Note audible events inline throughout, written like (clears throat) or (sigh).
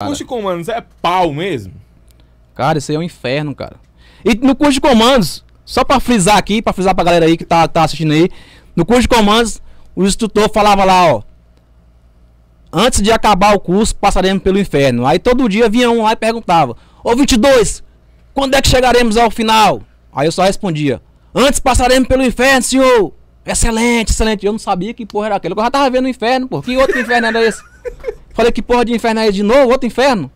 Curso de comandos é pau mesmo? Cara, isso aí é um inferno, cara. E no curso de comandos, só pra frisar aqui, pra frisar pra galera aí que tá, tá assistindo aí, no curso de comandos, o instrutor falava lá, ó. Antes de acabar o curso, passaremos pelo inferno. Aí todo dia vinha um lá e perguntava: Ô 22, quando é que chegaremos ao final? Aí eu só respondia: Antes passaremos pelo inferno, senhor. Excelente, excelente. Eu não sabia que porra era aquele. Eu já tava vendo o inferno, pô. Que outro inferno era esse? (laughs) Falei, que porra de inferno é de novo? Outro inferno?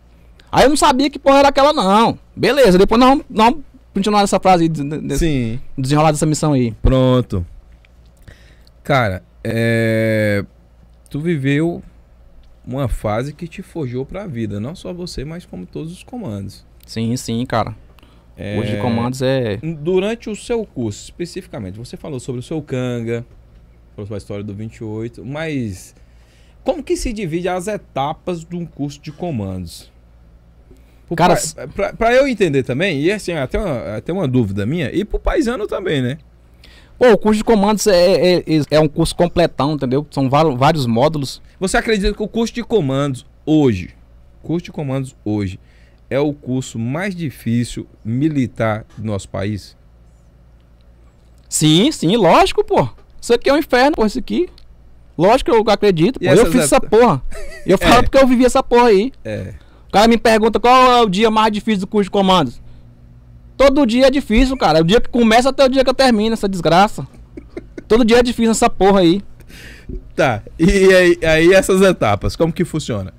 Aí eu não sabia que porra era aquela, não. Beleza, depois nós vamos, continuar essa frase de, Sim. desenrolar dessa missão aí. Pronto. Cara, é... tu viveu uma fase que te forjou pra vida. Não só você, mas como todos os comandos. Sim, sim, cara. É... Hoje de comandos é. Durante o seu curso, especificamente, você falou sobre o seu canga, falou sobre a história do 28, mas como que se divide as etapas de um curso de comandos? Cara, para é, eu entender também, e assim, até uma, até uma dúvida minha, e para o paisano também, né? Pô, o curso de comandos é, é, é, é um curso completão, entendeu? São vários módulos. Você acredita que o curso de comandos hoje, curso de comandos hoje, é o curso mais difícil militar do nosso país? Sim, sim, lógico, pô. Isso aqui é um inferno, pô, isso aqui. Lógico que eu acredito. Pô, eu fiz essa porra. Eu (laughs) falo é. porque eu vivi essa porra aí. É. O cara me pergunta qual é o dia mais difícil do curso de comandos. Todo dia é difícil, cara. O dia que começa até o dia que eu termino essa desgraça. (laughs) Todo dia é difícil essa porra aí. Tá. E aí, aí essas etapas, como que funciona?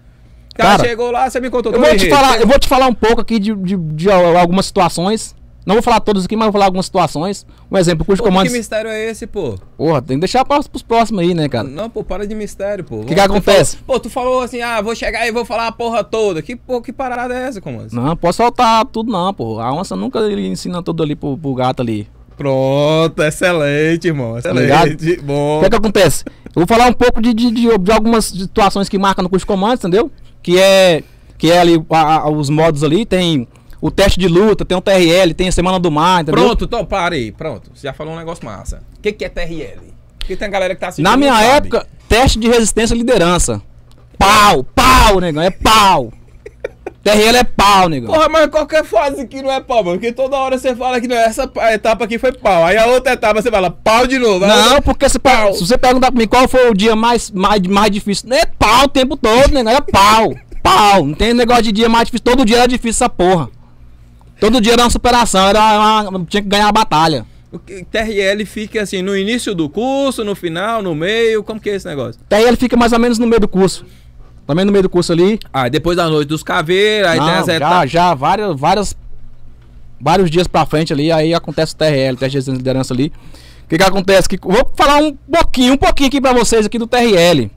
Cara, cara chegou lá, você me contou eu vou te falar Eu vou te falar um pouco aqui de, de, de algumas situações não vou falar todos aqui, mas vou falar algumas situações. Um exemplo, curso de comandos. Que mistério é esse, pô? Porra, tem que deixar para os próximos aí, né, cara? Não, pô, para de mistério, pô. O que, que acontece? pô, tu falou assim, ah, vou chegar e vou falar a porra toda. Que, pô, que parada é essa, comandos. Não, posso soltar tudo não, pô. A onça nunca ensina tudo ali pro, pro gato ali. Pronto, excelente, irmão. Tá excelente. bom. O que, é que acontece? Eu vou falar um pouco de, de, de, de algumas situações que marcam no curso de comandos, entendeu? Que é, que é ali a, a, os modos ali, tem o teste de luta, tem o TRL, tem a Semana do Mar, entendeu? Pronto, então parei, pronto. Você já falou um negócio massa. O que, que é TRL? Porque tem a galera que tá assistindo. Na minha época, sabe. teste de resistência e liderança. Pau, pau, negão, é pau. TRL é pau, negão. Porra, mas qualquer fase que não é pau, mano. Porque toda hora você fala que não, é essa etapa aqui foi pau. Aí a outra etapa você fala pau de novo. Não, outra... porque se, pau. se você perguntar pra mim qual foi o dia mais, mais, mais difícil, é pau o tempo todo, negão. Né, é pau. pau. Não tem negócio de dia mais difícil. Todo dia era difícil essa porra. Todo dia era uma superação, era uma, tinha que ganhar a batalha. O TRL fica assim, no início do curso, no final, no meio, como que é esse negócio? TRL fica mais ou menos no meio do curso. Também no meio do curso ali. Ah, depois da noite dos caveiros, aí Não, tem essa já, já, várias, várias, vários dias pra frente ali, aí acontece o TRL, teste de liderança ali. O que que acontece? Que, vou falar um pouquinho, um pouquinho aqui pra vocês aqui do TRL.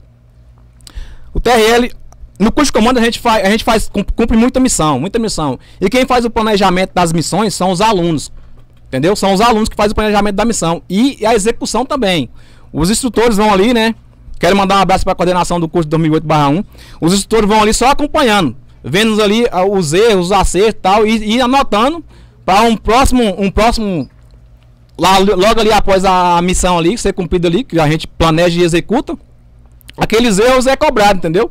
O TRL no curso de comando a gente faz, a gente faz cumpre muita missão, muita missão. E quem faz o planejamento das missões são os alunos. Entendeu? São os alunos que fazem o planejamento da missão e a execução também. Os instrutores vão ali, né? Quero mandar um abraço para a coordenação do curso 2008/1. Os instrutores vão ali só acompanhando, vendo ali ah, os erros, os acertos tal, e, e anotando para um próximo, um próximo lá, logo ali após a missão ali ser cumprida ali, que a gente planeja e executa. Aqueles erros é cobrado, entendeu?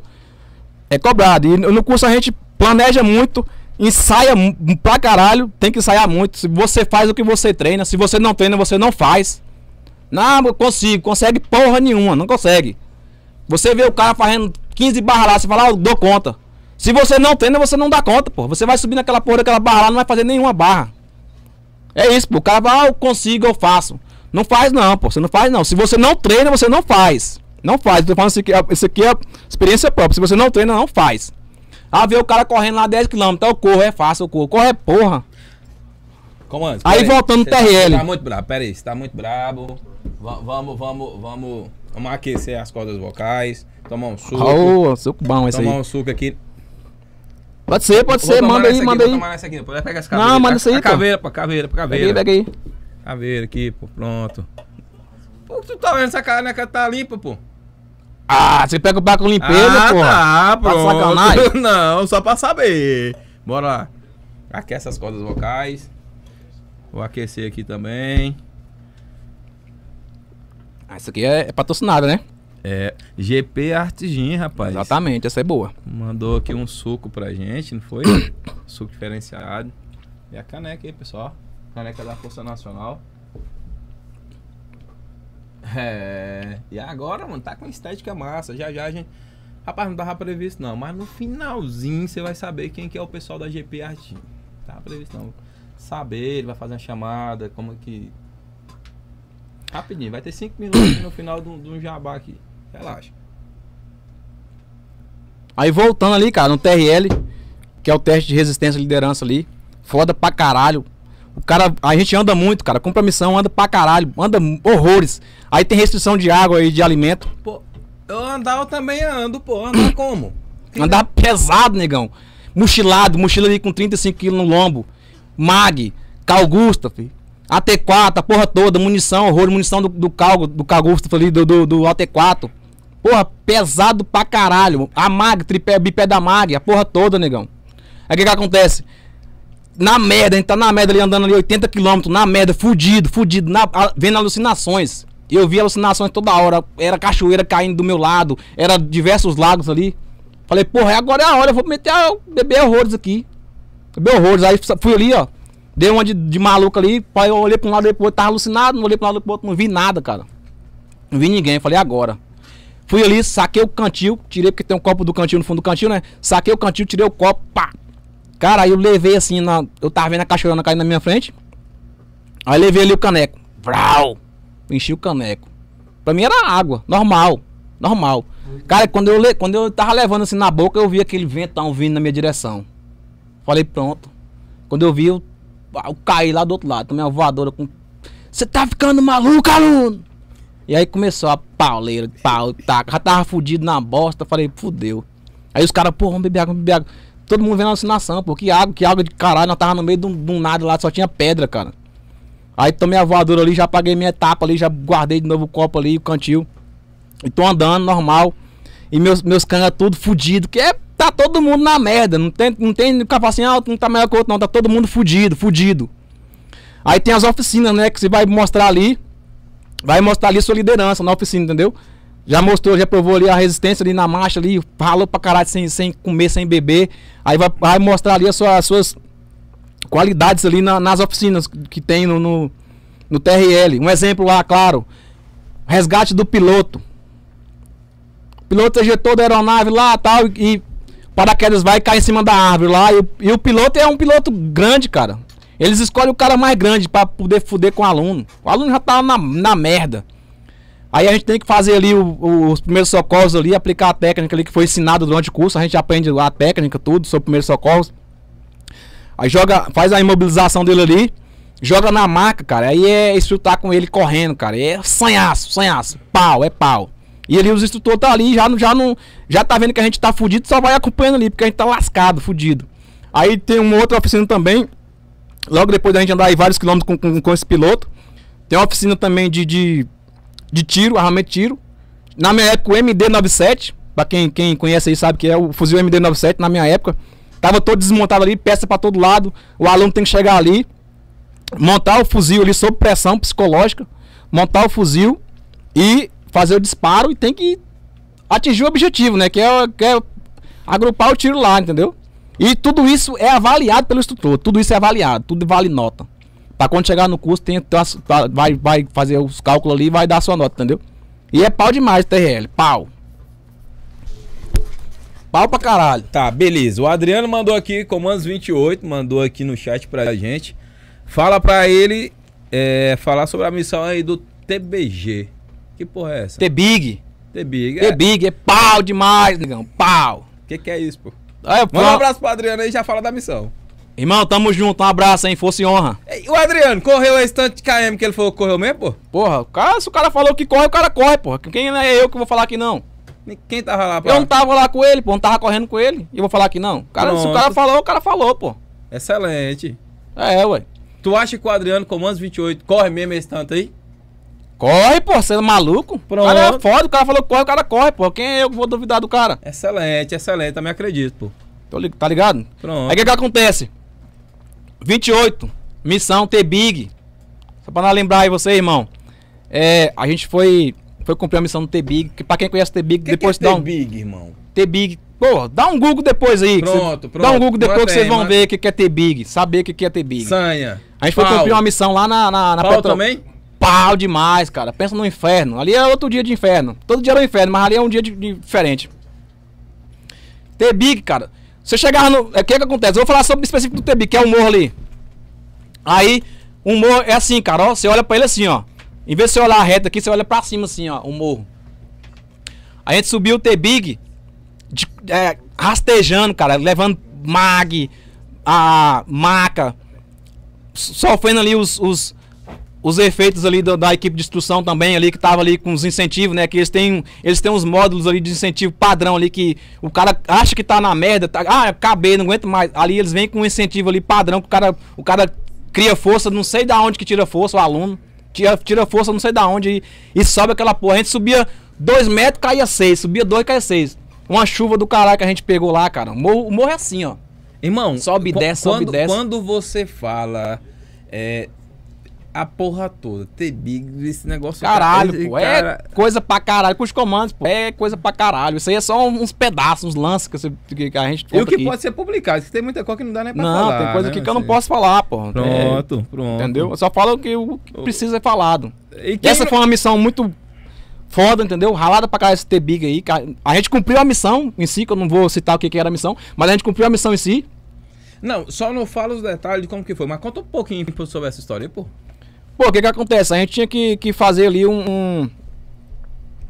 É cobrado. E no curso a gente planeja muito, ensaia pra caralho, tem que ensaiar muito. Se você faz o que você treina, se você não treina, você não faz. Não, eu consigo, consegue porra nenhuma, não consegue. Você vê o cara fazendo 15 barras lá, você fala, ah, eu dou conta. Se você não treina, você não dá conta, pô. Você vai subir naquela porra daquela barra lá, não vai fazer nenhuma barra. É isso, pô. O cara vai, ah, eu consigo, eu faço. Não faz não, pô. Você não faz não. Se você não treina, você não faz. Não faz. Tô falando isso aqui, é, isso aqui é experiência própria. Se você não treina, não faz. Ah, vê o cara correndo lá 10km. Então tá, eu corro, é fácil, eu corro. Corre, é porra. Comando. Aí, aí voltando no TRL. Tá-, tá, muito brabo, pera aí. Você tá muito brabo. V vamos, vamos, vamos. Vamos aquecer as cordas vocais. Tomar um suco. Oh, suco bom esse tomar aí. Tomar um suco aqui. Pode ser, pode ser. Manda aí, manda aí. tomar aqui. Depois pega Não, manda isso aí, a, caveira, pô. Caveira, pô, caveira. Pega aí, pega aí. Caveira aqui, pô. Pronto. Pô, tu tá vendo essa caneca tá limpa, pô? Ah, você pega o barco com limpeza, ah, pô. Ah, tá, pronto. (laughs) Não, só pra saber. Bora lá. Aquece as cordas vocais. Vou aquecer aqui também. Ah, isso aqui é, é patrocinado, né? É. GP Artigin, rapaz. Exatamente, essa é boa. Mandou aqui um suco pra gente, não foi? (coughs) suco diferenciado. E a caneca aí, pessoal. Caneca da Força Nacional. É. E agora, mano, tá com estética massa. Já já a gente. Rapaz, não tava previsto não, mas no finalzinho você vai saber quem que é o pessoal da GP Artim. Tá previsto não. Saber, ele vai fazer uma chamada, como que. Rapidinho, vai ter 5 minutos no final de um jabá aqui. Relaxa. Aí voltando ali, cara, no TRL, que é o teste de resistência e liderança ali. Foda pra caralho. O cara, a gente anda muito, cara. Compra missão, anda pra caralho, anda horrores. Aí tem restrição de água e de alimento. Pô, eu andava também ando, pô. Andar (coughs) como? Que andar pesado, negão. Mochilado, mochila ali com 35 kg no lombo. Mag, Calgusta, filho. AT4, a porra toda, munição, horror, munição do, do Calgo, do ali, do, do, do AT4. Porra, pesado pra caralho. A MAG, tripé, bipé da MAG, a porra toda, negão. Aí o que, que acontece? na merda, a gente tá na merda ali andando ali 80 km, na merda, fudido, fudido, na, a, vendo alucinações. Eu vi alucinações toda hora, era cachoeira caindo do meu lado, era diversos lagos ali. Falei, porra, agora é a hora, eu vou meter a, beber horrores aqui. Beber horrores. Aí fui ali, ó. Dei uma de, de maluco ali, pai, eu olhei pra um lado e pro outro, tava alucinado, não olhei pra um lado e pro outro, não vi nada, cara. Não vi ninguém, falei, agora. Fui ali, saquei o cantil, tirei, porque tem um copo do cantil no fundo do cantil, né? Saquei o cantil, tirei o copo, pá, Cara, aí eu levei assim, na, eu tava vendo a cachorrona caindo na minha frente. Aí levei ali o caneco. Vrau! Enchi o caneco. Pra mim era água, normal. Normal. Cara, quando eu, quando eu tava levando assim na boca, eu vi aquele ventão vindo na minha direção. Falei, pronto. Quando eu vi, eu, eu caí lá do outro lado. Tomei uma voadora com. Você tá ficando maluco, aluno! E aí começou a pauleira, pau, taca. Já tava fudido na bosta. Falei, fudeu. Aí os caras, porra, vamos beber água, vamos beber água. Todo mundo vendo alucinação, pô. Que água, que água de caralho. Nós tava no meio de um, de um nada lá, só tinha pedra, cara. Aí tomei a voadora ali, já paguei minha etapa ali, já guardei de novo o copo ali, o cantil. E tô andando, normal. E meus, meus canga tudo fudido, que é, tá todo mundo na merda. Não tem, não tem cavalo assim, ah, não tá melhor que o outro, não. Tá todo mundo fudido, fudido. Aí tem as oficinas, né? Que você vai mostrar ali. Vai mostrar ali sua liderança na oficina, entendeu? Já mostrou, já provou ali a resistência ali na marcha ali, ralou pra caralho sem, sem comer, sem beber. Aí vai, vai mostrar ali as suas, as suas qualidades ali na, nas oficinas que tem no, no, no, TRL. Um exemplo lá, claro. Resgate do piloto. O piloto ejetou da aeronave lá tal, e, e paraquedas vai cair em cima da árvore lá. E, e o piloto é um piloto grande, cara. Eles escolhem o cara mais grande para poder fuder com o aluno. O aluno já tá na, na merda. Aí a gente tem que fazer ali o, o, os primeiros socorros ali, aplicar a técnica ali que foi ensinada durante o curso. A gente aprende a técnica, tudo sobre primeiros socorros. Aí joga, faz a imobilização dele ali, joga na maca, cara. Aí é instrutar com ele correndo, cara. É sanhaço, sanhaço. Pau, é pau. E ali os instrutores tá ali, já, já não. Já tá vendo que a gente tá fudido, só vai acompanhando ali, porque a gente tá lascado, fudido. Aí tem uma outra oficina também. Logo depois da gente andar aí vários quilômetros com, com, com esse piloto. Tem uma oficina também de, de de tiro, armamento de tiro. Na minha época, o MD-97, pra quem, quem conhece aí sabe que é o fuzil MD-97, na minha época, tava todo desmontado ali, peça para todo lado, o aluno tem que chegar ali, montar o fuzil ali sob pressão psicológica, montar o fuzil e fazer o disparo e tem que atingir o objetivo, né? Que é, que é agrupar o tiro lá, entendeu? E tudo isso é avaliado pelo instrutor, tudo isso é avaliado, tudo vale nota. Pra quando chegar no curso, tem, tem vai, vai fazer os cálculos ali e vai dar a sua nota, entendeu? E é pau demais, TRL. Pau. Pau pra caralho. Tá, beleza. O Adriano mandou aqui, Comandos 28, mandou aqui no chat pra gente. Fala pra ele é, falar sobre a missão aí do TBG. Que porra é essa? The big the big é. T-Big, é pau demais, negão. Pau. O que, que é isso, pô? É, Manda um abraço pro Adriano aí e já fala da missão. Irmão, tamo junto, um abraço, hein? Fosse honra. E o Adriano, correu a estante de KM que ele falou que correu mesmo, pô? Porra, o cara, se o cara falou que corre, o cara corre, porra. Quem é eu que vou falar que não? Quem tava lá, pô? Eu não tava lá com ele, pô. Não tava correndo com ele. E eu vou falar que não. Cara, Pronto. se o cara falou, o cara falou, pô. Excelente. É, ué. Tu acha que o Adriano Comandos 28 corre mesmo esse tanto aí? Corre, pô, você é maluco? Pronto. cara é foda, o cara falou corre, o cara corre, pô. Quem é eu que vou duvidar do cara? Excelente, excelente, também acredito, pô. Tô, tá ligado? Pronto. Aí o que, que acontece? 28, missão T-Big. Só para lembrar aí você, irmão. É, a gente foi foi cumprir a missão do T-Big, que para quem conhece T-Big, depois que é dá um T-Big, irmão. T-Big. Pô, dá um Google depois aí. Pronto, pronto. Dá um Google depois que vocês vão mas... ver o que, que é T-Big, saber o que, que é T-Big. Sanha. A gente foi cumprir uma missão lá na na, na também? Pau demais, cara. Pensa no inferno. Ali é outro dia de inferno. Todo dia era um inferno, mas ali é um dia de, de diferente. T-Big, cara. Você chegava no. É, o que que acontece? Eu vou falar sobre o específico do Tebi, que é o morro ali. Aí, o um morro é assim, cara, ó. Você olha pra ele assim, ó. Em vez de você olhar reto aqui, você olha pra cima assim, ó, o um morro. A gente subiu o T-Big é, rastejando, cara, levando mag, a maca, sofrendo ali os, os, os efeitos ali do, da equipe de instrução também ali que estava ali com os incentivos, né? Que eles têm, eles têm uns módulos ali de incentivo padrão ali que o cara acha que tá na merda, tá, ah, acabei, não aguento mais. Ali eles vêm com um incentivo ali padrão que o cara, o cara cria força, não sei da onde que tira força o aluno, tira, tira força, não sei da onde e, e sobe aquela porra. A gente subia dois metros, caía seis subia dois caía seis Uma chuva do caralho que a gente pegou lá, cara. O morro, morro é assim, ó. Irmão, sobe e desce, sobe e desce. Quando você fala é, a porra toda. T-Big, esse negócio. Tá caralho, pô. É cara... coisa pra caralho. Com os comandos, pô. É coisa pra caralho. Isso aí é só uns pedaços, uns lances que, você, que a gente. E o que aqui. pode ser publicado. Isso tem muita coisa que não dá nem pra não, falar. Não, tem coisa né, aqui que eu não assim. posso falar, pô. É, pronto, é, pronto. Entendeu? Eu só falo o que, precisa ser falado. E, essa foi uma missão muito foda, entendeu? Ralada pra cá esse T-Big aí. A gente cumpriu a missão em si, que eu não vou citar o que, era a missão, mas a gente cumpriu a missão em si. Não, só não fala os detalhes de como que foi, mas conta um pouquinho sobre essa história, pô. Pô, o que que acontece? A gente tinha que, que fazer ali um, um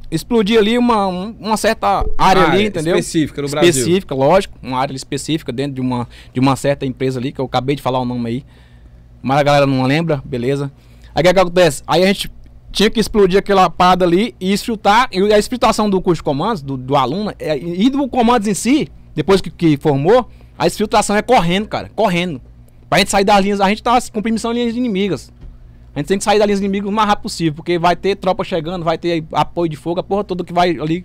explodir ali uma, uma certa área, ali, entendeu? Específica no Brasil. Específica, lógico, uma área específica dentro de uma, de uma certa empresa ali, que eu acabei de falar o nome aí. Mas a galera não lembra, beleza. Aí o que, que acontece? Aí a gente tinha que explodir aquela parada ali e esfrutar. E a exfiltração do curso de comandos, do, do aluno, é, e do comandos em si, depois que, que formou, a exfiltração é correndo, cara, correndo. Pra gente sair das linhas, a gente tava tá com permissão em linhas inimigas. A gente tem que sair da linha dos inimigos o mais rápido possível, porque vai ter tropa chegando, vai ter apoio de fogo, a porra toda que vai ali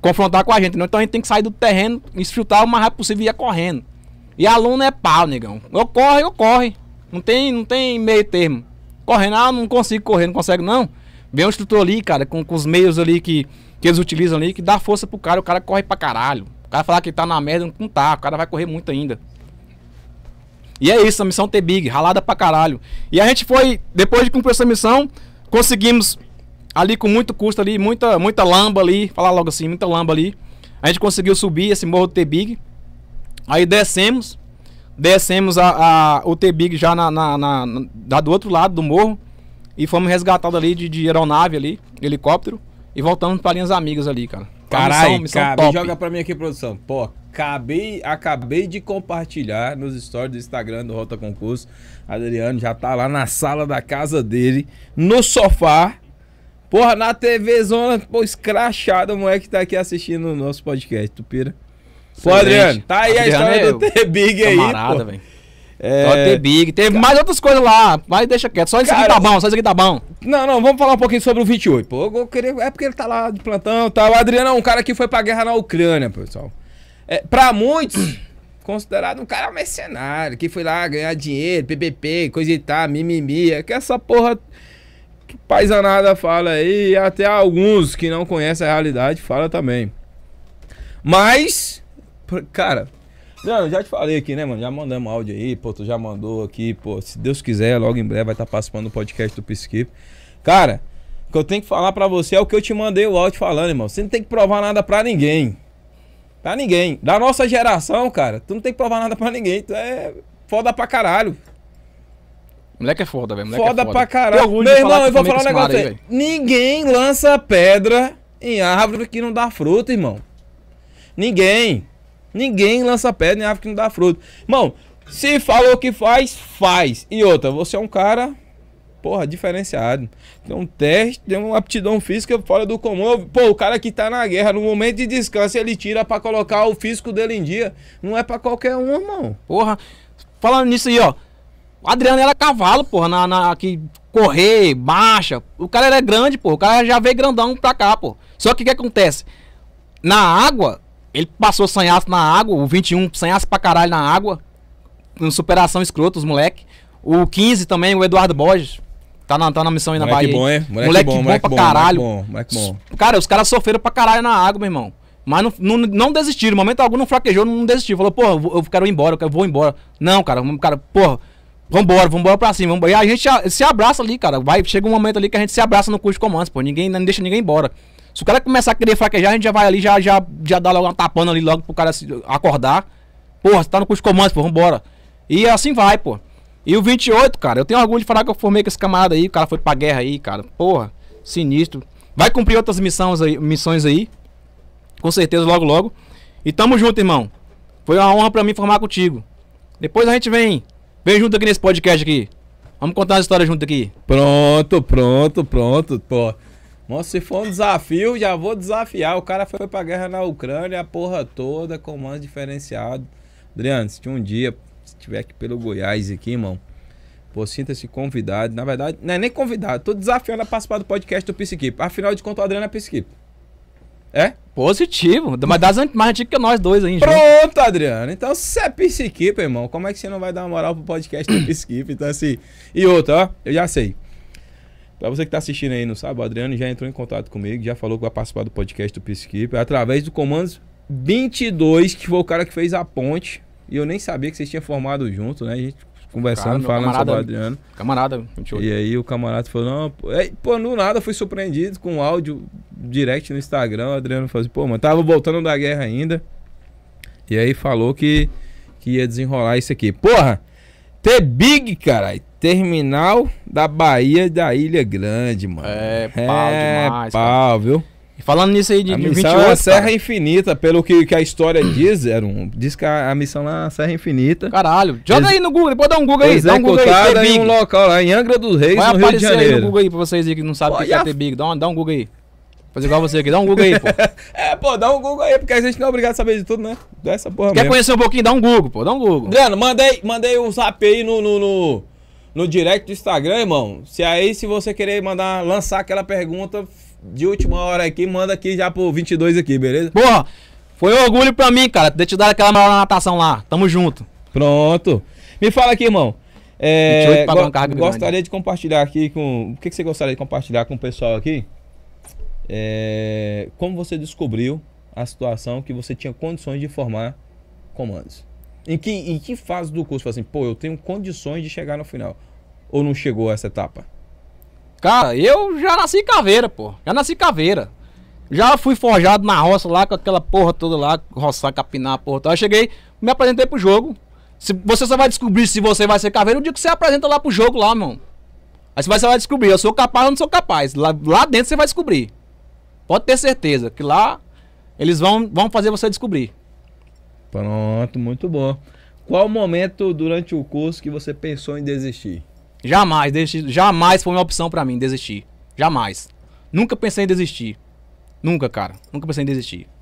confrontar com a gente. Né? Então a gente tem que sair do terreno, esfrutar o mais rápido possível e ir correndo. E aluno é pau, negão. Ou corre, ou corre. Não tem, não tem meio termo. Correndo, ah, não consigo correr, não consegue não. Vem um instrutor ali, cara, com, com os meios ali que, que eles utilizam ali, que dá força pro cara, o cara corre pra caralho. O cara falar que tá na merda, não tá, o cara vai correr muito ainda. E é isso, a missão T-Big, ralada pra caralho. E a gente foi, depois de cumprir essa missão, conseguimos ali com muito custo ali, muita, muita lamba ali, falar logo assim, muita lamba ali. A gente conseguiu subir esse morro do T-Big. Aí descemos, descemos a, a o T-Big já na, na, na, na, do outro lado do morro. E fomos resgatados ali de, de aeronave ali, helicóptero. E voltamos para linhas amigas ali, cara. Caralho, cara, cara joga pra mim aqui, produção. Pô, Acabei, acabei de compartilhar nos stories do Instagram do Rota Concurso. Adriano já tá lá na sala da casa dele, no sofá. Porra, na TV Zona, pô, escrachado, o moleque tá aqui assistindo o nosso podcast, Tupira. Pô, Adriano, tá aí Adriano a história é do T-Big aí, camarada, velho. Véio. É... Big. Teve Cara... mais outras coisas lá, mas deixa quieto. Só isso Cara... aqui tá bom, só isso aqui tá bom. Não, não, vamos falar um pouquinho sobre o 28. Pô, eu queria... É porque ele tá lá de plantão e tá? tal. O Adriano é um cara que foi pra guerra na Ucrânia, pessoal. É, para muitos, (clears throat) considerado um cara mercenário, que foi lá ganhar dinheiro, PPP, coisa e tal, mimimi. É que essa porra que paisanada fala aí, e até alguns que não conhecem a realidade fala também. Mas, cara, não, já te falei aqui, né, mano? Já mandamos áudio aí, pô, tu já mandou aqui, pô. Se Deus quiser, logo em breve vai estar tá participando do podcast do Pisquip. Cara, o que eu tenho que falar para você é o que eu te mandei o áudio falando, irmão. Você não tem que provar nada para ninguém. Pra ninguém. Da nossa geração, cara, tu não tem que provar nada pra ninguém. Tu é foda pra caralho. Moleque é foda, velho. Foda, é foda pra caralho. Meu irmão, eu vou falar um negócio aí. Ninguém lança pedra em árvore que não dá fruto, irmão. Ninguém. Ninguém lança pedra em árvore que não dá fruto. Irmão, se falou que faz, faz. E outra, você é um cara porra, diferenciado. Tem um teste, tem uma aptidão física fora do comum. Pô, o cara que tá na guerra, no momento de descanso, ele tira para colocar o físico dele em dia. Não é para qualquer um, irmão. Porra, falando nisso aí, ó. O Adriano era cavalo, porra, na, na, que correr, marcha. O cara era grande, porra. O cara já veio grandão pra cá, porra. Só que o que acontece? Na água, ele passou sanhaço na água. O 21 sanhaço pra caralho na água. Superação escroto, os moleque. O 15 também, o Eduardo Borges. Tá na, tá na missão aí na moleque Bahia. Bom, Moleque, moleque bom, moleque bom pra bom, caralho. Moleque bom, moleque bom. Cara, os caras sofreram pra caralho na água, meu irmão. Mas não, não, não desistiram. No momento algum não fraquejou, não desistiu. Falou, porra, eu quero ir embora, eu vou embora. Não, cara, cara, porra. Vambora, vambora pra cima. Vambora. E a gente se abraça ali, cara. Vai, chega um momento ali que a gente se abraça no curso de comandos, pô. Ninguém não deixa ninguém embora. Se o cara começar a querer fraquejar, a gente já vai ali, já, já, já dá logo uma tapando ali logo pro cara acordar. Porra, você tá no curso de comandos, pô, vambora. E assim vai, pô. E o 28, cara, eu tenho orgulho de falar que eu formei com esse camarada aí, o cara foi pra guerra aí, cara. Porra, sinistro. Vai cumprir outras missões aí, missões aí. Com certeza, logo, logo. E tamo junto, irmão. Foi uma honra pra mim formar contigo. Depois a gente vem. Vem junto aqui nesse podcast aqui. Vamos contar uma história junto aqui. Pronto, pronto, pronto, pô. Nossa, se for um desafio, já vou desafiar. O cara foi pra guerra na Ucrânia, a porra toda, comando diferenciado. Adriano, se um dia tiver aqui pelo Goiás aqui, irmão, pô, sinta-se convidado. Na verdade, não é nem convidado, tô desafiando a participar do podcast do Psiquip. Afinal de contas, o Adriano é Psiquip. É? Positivo. Mas das mais antigo que nós dois ainda. Pronto, Adriano. Então, se você é Psiquip, irmão, como é que você não vai dar uma moral pro podcast do Psiquip? Então, assim. E outra, ó, eu já sei. Pra você que tá assistindo aí, não sabe, o Adriano já entrou em contato comigo, já falou que vai participar do podcast do Psiquip através do comando 22, que foi o cara que fez a ponte e eu nem sabia que vocês tinham formado junto, né? A gente conversando, Cara, falando sobre o Adriano. Camarada, E aí o camarada falou, não, pô, no nada fui surpreendido com um áudio direct no Instagram. O Adriano falou assim, pô, mano, tava voltando da guerra ainda. E aí falou que, que ia desenrolar isso aqui. Porra! The Big, caralho. Terminal da Bahia da Ilha Grande, mano. É, pau é, demais. Pau, cara. viu? Falando nisso aí de, a de missão 28, é a Serra cara. Infinita, pelo que, que a história diz, era um, diz que a, a missão na é Serra Infinita. Caralho, joga Ex aí no Google, pode dar um Google aí, dá um Google aí, em um local lá em Angra dos Reis, Vai no Rio de Janeiro. aí no Google aí pra vocês aí que não sabem o que é ter Big, dá um, dá um Google aí. Fazer igual você aqui, dá um Google aí, pô. (laughs) é, pô, dá um Google aí, porque a gente não é obrigado a saber de tudo, né? dessa porra Quer mesmo. conhecer um pouquinho? Dá um Google, pô, dá um Google. Adriano, mandei, mandei um zap aí no, no, no, no direct do Instagram, irmão. Se aí, se você querer mandar, lançar aquela pergunta, de última hora aqui, manda aqui já pro 22 aqui, beleza? Porra, foi um orgulho pra mim, cara, ter te dado aquela maior natação lá. Tamo junto. Pronto. Me fala aqui, irmão. É, go gostaria grande. de compartilhar aqui com. O que, que você gostaria de compartilhar com o pessoal aqui? É, como você descobriu a situação que você tinha condições de formar comandos? Em que, em que fase do curso? Assim, pô, eu tenho condições de chegar no final. Ou não chegou a essa etapa? Cara, eu já nasci caveira, pô. Já nasci caveira. Já fui forjado na roça lá com aquela porra toda lá, roçar, capinar, porra. Toda. Eu cheguei, me apresentei pro jogo. Se, você só vai descobrir se você vai ser caveira o dia que você apresenta lá pro jogo lá, mano. Aí você vai, descobrir, eu sou capaz ou não sou capaz. Lá, lá dentro você vai descobrir. Pode ter certeza que lá eles vão, vão fazer você descobrir. Pronto, muito bom. Qual momento durante o curso que você pensou em desistir? Jamais, desistir, jamais foi uma opção para mim desistir. Jamais. Nunca pensei em desistir. Nunca, cara. Nunca pensei em desistir.